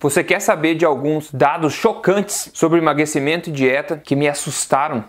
Você quer saber de alguns dados chocantes sobre emagrecimento e dieta que me assustaram?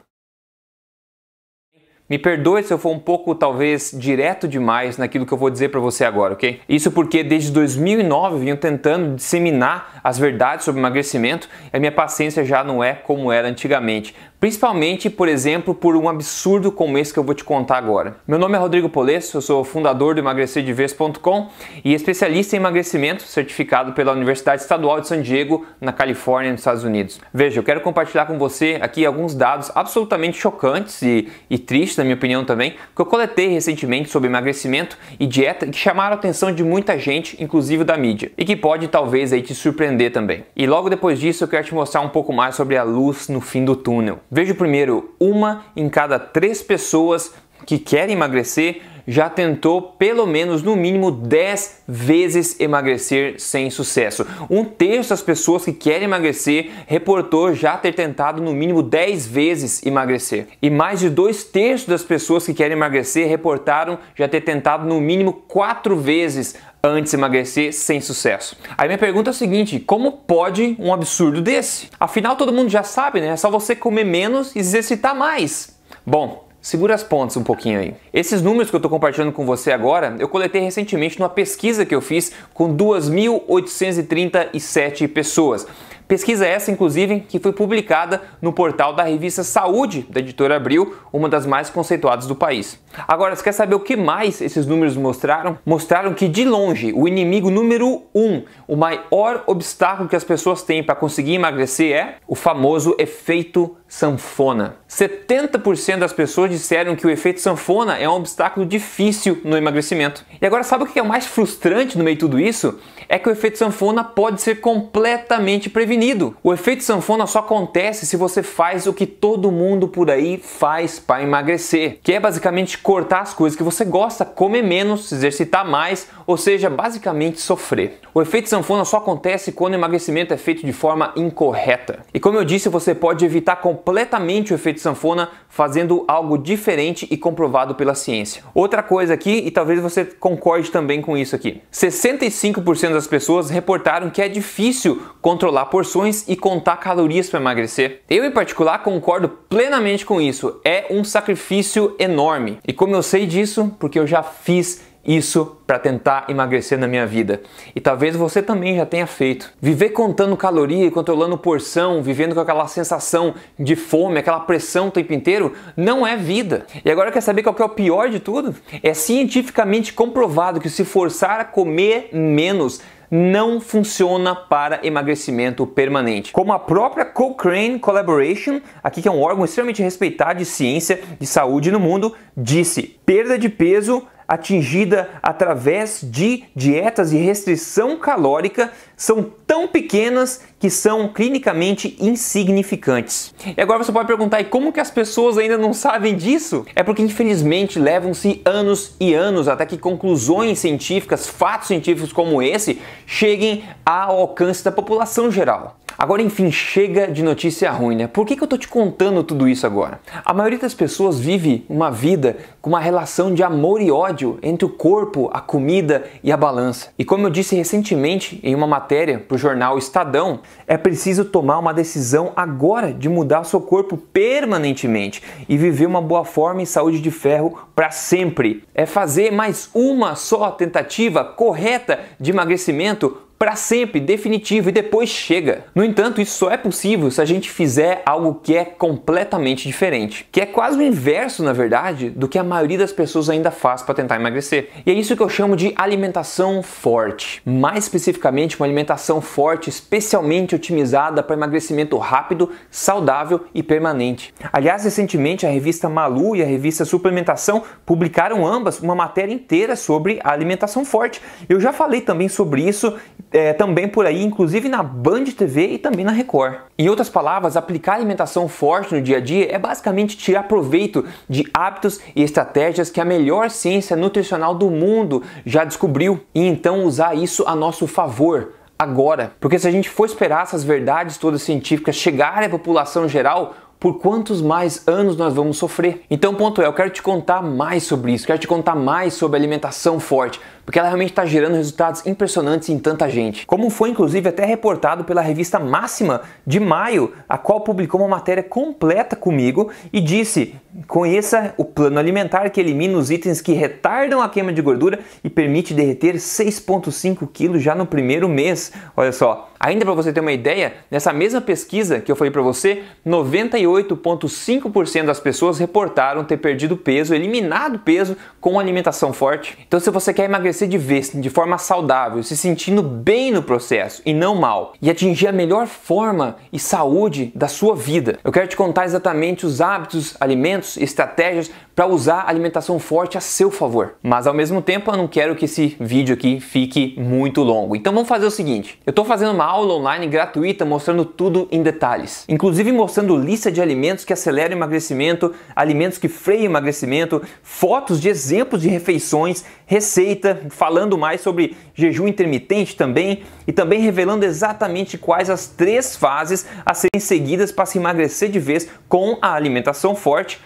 Me perdoe se eu for um pouco, talvez, direto demais naquilo que eu vou dizer para você agora, ok? Isso porque desde 2009 venho tentando disseminar as verdades sobre emagrecimento e a minha paciência já não é como era antigamente. Principalmente, por exemplo, por um absurdo como esse que eu vou te contar agora. Meu nome é Rodrigo Polesso, eu sou fundador do emagrecerdeves.com e especialista em emagrecimento, certificado pela Universidade Estadual de San Diego, na Califórnia, nos Estados Unidos. Veja, eu quero compartilhar com você aqui alguns dados absolutamente chocantes e, e tristes, na minha opinião também, que eu coletei recentemente sobre emagrecimento e dieta e que chamaram a atenção de muita gente, inclusive da mídia, e que pode talvez aí te surpreender também. E logo depois disso eu quero te mostrar um pouco mais sobre a luz no fim do túnel. Vejo primeiro, uma em cada três pessoas que querem emagrecer já tentou pelo menos no mínimo 10 vezes emagrecer sem sucesso. Um terço das pessoas que querem emagrecer reportou já ter tentado no mínimo 10 vezes emagrecer. E mais de dois terços das pessoas que querem emagrecer reportaram já ter tentado no mínimo 4 vezes antes de emagrecer sem sucesso. Aí minha pergunta é a seguinte: como pode um absurdo desse? Afinal, todo mundo já sabe, né? É só você comer menos e exercitar mais. Bom, Segura as pontas um pouquinho aí. Esses números que eu estou compartilhando com você agora, eu coletei recentemente numa pesquisa que eu fiz com 2.837 pessoas. Pesquisa essa, inclusive, que foi publicada no portal da revista Saúde, da editora Abril, uma das mais conceituadas do país. Agora, você quer saber o que mais esses números mostraram? Mostraram que, de longe, o inimigo número um, o maior obstáculo que as pessoas têm para conseguir emagrecer é o famoso efeito sanfona. 70% das pessoas disseram que o efeito sanfona é um obstáculo difícil no emagrecimento. E agora, sabe o que é mais frustrante no meio de tudo isso? É que o efeito sanfona pode ser completamente prevenido. O efeito sanfona só acontece se você faz o que todo mundo por aí faz para emagrecer, que é basicamente cortar as coisas que você gosta, comer menos, se exercitar mais ou seja, basicamente sofrer. O efeito sanfona só acontece quando o emagrecimento é feito de forma incorreta. E como eu disse, você pode evitar completamente o efeito sanfona fazendo algo diferente e comprovado pela ciência. Outra coisa aqui, e talvez você concorde também com isso aqui: 65% das pessoas reportaram que é difícil controlar porções e contar calorias para emagrecer. Eu, em particular, concordo plenamente com isso. É um sacrifício enorme. E como eu sei disso, porque eu já fiz isso para tentar emagrecer na minha vida. E talvez você também já tenha feito. Viver contando caloria e controlando porção, vivendo com aquela sensação de fome, aquela pressão o tempo inteiro, não é vida. E agora quer saber qual que é o pior de tudo? É cientificamente comprovado que se forçar a comer menos não funciona para emagrecimento permanente. Como a própria Cochrane Collaboration, aqui que é um órgão extremamente respeitado de ciência de saúde no mundo, disse, perda de peso atingida através de dietas de restrição calórica são tão pequenas que são clinicamente insignificantes. E agora você pode perguntar, e como que as pessoas ainda não sabem disso? É porque infelizmente levam-se anos e anos até que conclusões científicas, fatos científicos como esse, cheguem ao alcance da população geral. Agora, enfim, chega de notícia ruim, né? Por que, que eu tô te contando tudo isso agora? A maioria das pessoas vive uma vida com uma relação de amor e ódio entre o corpo, a comida e a balança. E como eu disse recentemente em uma matéria para o jornal Estadão, é preciso tomar uma decisão agora de mudar o seu corpo permanentemente e viver uma boa forma e saúde de ferro para sempre. É fazer mais uma só tentativa correta de emagrecimento para sempre, definitivo e depois chega. No entanto, isso só é possível se a gente fizer algo que é completamente diferente, que é quase o inverso, na verdade, do que a maioria das pessoas ainda faz para tentar emagrecer. E é isso que eu chamo de alimentação forte. Mais especificamente, uma alimentação forte, especialmente otimizada para emagrecimento rápido, saudável e permanente. Aliás, recentemente a revista Malu e a revista Suplementação publicaram ambas uma matéria inteira sobre a alimentação forte. Eu já falei também sobre isso é, também por aí, inclusive na Band TV e também na Record. Em outras palavras, aplicar alimentação forte no dia a dia é basicamente tirar proveito de hábitos e estratégias que a melhor ciência nutricional do mundo já descobriu e então usar isso a nosso favor agora. Porque se a gente for esperar essas verdades todas científicas chegarem à população geral, por quantos mais anos nós vamos sofrer? Então, ponto é, eu quero te contar mais sobre isso, quero te contar mais sobre alimentação forte, porque ela realmente está gerando resultados impressionantes em tanta gente. Como foi inclusive até reportado pela revista Máxima de maio, a qual publicou uma matéria completa comigo e disse: conheça o plano alimentar que elimina os itens que retardam a queima de gordura e permite derreter 6,5 kg já no primeiro mês. Olha só. Ainda para você ter uma ideia, nessa mesma pesquisa que eu falei para você, 98,5% das pessoas reportaram ter perdido peso, eliminado peso com alimentação forte. Então, se você quer emagrecer de vez, assim, de forma saudável, se sentindo bem no processo e não mal, e atingir a melhor forma e saúde da sua vida. Eu quero te contar exatamente os hábitos, alimentos e estratégias para usar a alimentação forte a seu favor. Mas ao mesmo tempo, eu não quero que esse vídeo aqui fique muito longo. Então vamos fazer o seguinte: eu estou fazendo uma aula online gratuita mostrando tudo em detalhes, inclusive mostrando lista de alimentos que aceleram o emagrecimento, alimentos que freiam o emagrecimento, fotos de exemplos de refeições, receita, falando mais sobre jejum intermitente também e também revelando exatamente quais as três fases a serem seguidas para se emagrecer de vez com a alimentação forte.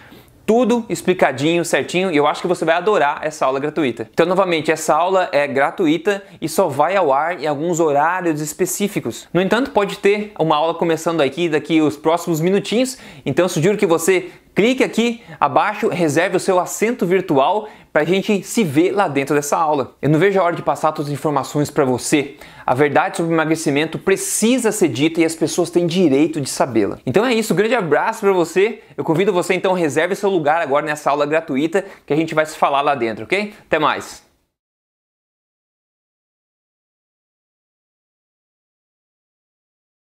Tudo explicadinho, certinho, e eu acho que você vai adorar essa aula gratuita. Então, novamente, essa aula é gratuita e só vai ao ar em alguns horários específicos. No entanto, pode ter uma aula começando aqui daqui os próximos minutinhos, então sugiro que você Clique aqui abaixo, reserve o seu assento virtual para a gente se ver lá dentro dessa aula. Eu não vejo a hora de passar todas as informações para você. A verdade sobre emagrecimento precisa ser dita e as pessoas têm direito de sabê-la. Então é isso, um grande abraço para você. Eu convido você então reserve seu lugar agora nessa aula gratuita que a gente vai se falar lá dentro, ok? Até mais.